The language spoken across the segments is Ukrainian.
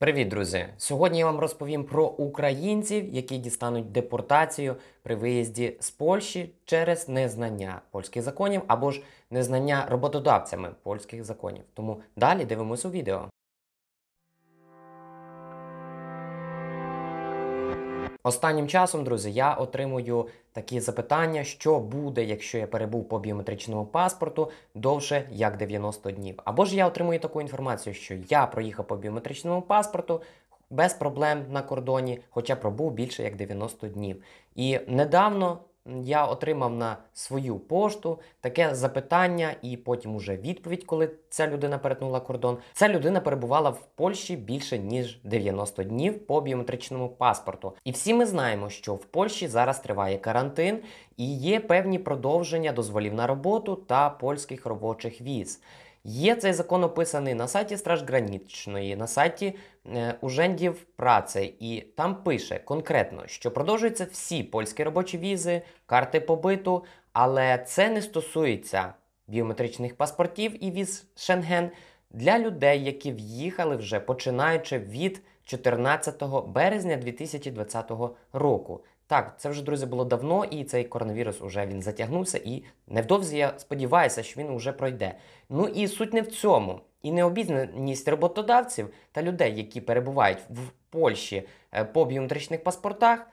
Привіт, друзі! Сьогодні я вам розповім про українців, які дістануть депортацію при виїзді з Польщі через незнання польських законів або ж незнання роботодавцями польських законів. Тому далі дивимося у відео. Останнім часом, друзі, я отримую такі запитання, що буде, якщо я перебув по біометричному паспорту довше як 90 днів. Або ж я отримую таку інформацію, що я проїхав по біометричному паспорту. Без проблем на кордоні, хоча пробув більше як 90 днів. І недавно я отримав на свою пошту таке запитання і потім уже відповідь, коли ця людина перетнула кордон. Ця людина перебувала в Польщі більше ніж 90 днів по біометричному паспорту. І всі ми знаємо, що в Польщі зараз триває карантин і є певні продовження дозволів на роботу та польських робочих віз. Є цей закон описаний на сайті Стражгранічної, на сайті е, Ужендів праці, і там пише конкретно, що продовжуються всі польські робочі візи, карти побиту, але це не стосується біометричних паспортів і віз Шенген для людей, які в'їхали вже починаючи від 14 березня 2020 року. Так, це вже друзі було давно, і цей коронавірус уже він затягнувся. І невдовзі я сподіваюся, що він уже пройде. Ну і суть не в цьому. І необізнаність роботодавців та людей, які перебувають в Польщі е, по біометричних паспортах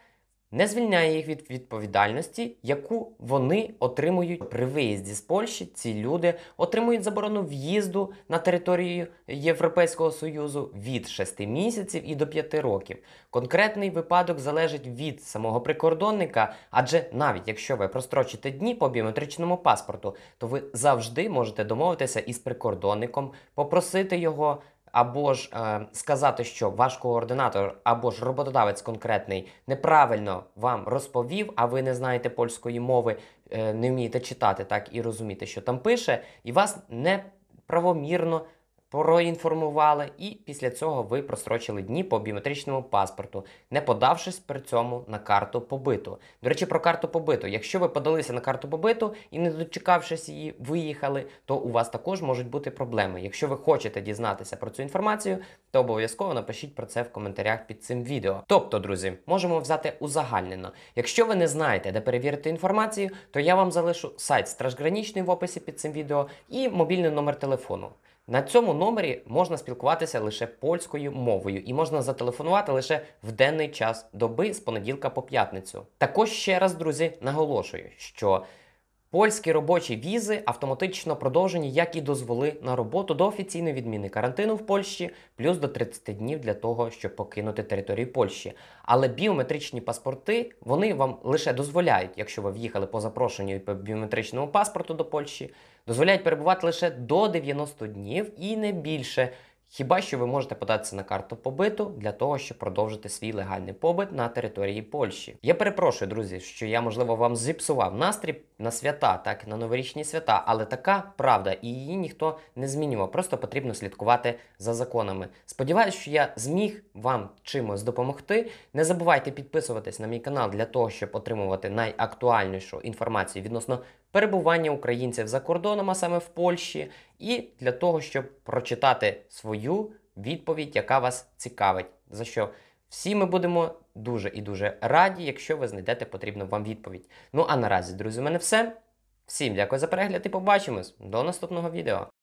не звільняє їх від відповідальності, яку вони отримують при виїзді з Польщі. Ці люди отримують заборону в'їзду на територію Європейського Союзу від 6 місяців і до 5 років. Конкретний випадок залежить від самого прикордонника, адже навіть якщо ви прострочите дні по біометричному паспорту, то ви завжди можете домовитися із прикордонником, попросити його або ж е, сказати, що ваш координатор або ж роботодавець конкретний неправильно вам розповів, а ви не знаєте польської мови, е, не вмієте читати так і розуміти, що там пише, і вас неправомірно проінформували, і після цього ви прострочили дні по біометричному паспорту, не подавшись при цьому на карту побиту. До речі, про карту побиту. Якщо ви подалися на карту побиту і, не дочекавшись її, виїхали, то у вас також можуть бути проблеми. Якщо ви хочете дізнатися про цю інформацію, то обов'язково напишіть про це в коментарях під цим відео. Тобто, друзі, можемо взяти узагальнено. Якщо ви не знаєте, де перевірити інформацію, то я вам залишу сайт Стражгранічний в описі під цим відео і мобільний номер телефону. На цьому номері можна спілкуватися лише польською мовою і можна зателефонувати лише в денний час доби з понеділка по п'ятницю. Також ще раз, друзі, наголошую, що Польські робочі візи автоматично продовжені, як і дозволи на роботу до офіційної відміни карантину в Польщі, плюс до 30 днів для того, щоб покинути територію Польщі. Але біометричні паспорти вони вам лише дозволяють, якщо ви в'їхали по запрошенню по біометричному паспорту до Польщі, дозволяють перебувати лише до 90 днів і не більше. Хіба що ви можете податися на карту побиту для того, щоб продовжити свій легальний побит на території Польщі? Я перепрошую, друзі, що я можливо вам зіпсував настрій на свята, так на новорічні свята, але така правда, і її ніхто не змінював. Просто потрібно слідкувати за законами. Сподіваюсь, що я зміг вам чимось допомогти. Не забувайте підписуватись на мій канал для того, щоб отримувати найактуальнішу інформацію відносно перебування українців за кордоном, а саме в Польщі, і для того, щоб прочитати свою відповідь, яка вас цікавить. За що всі ми будемо дуже і дуже раді, якщо ви знайдете потрібну вам відповідь. Ну а наразі, друзі, у мене все. Всім дякую за перегляд і побачимось до наступного відео.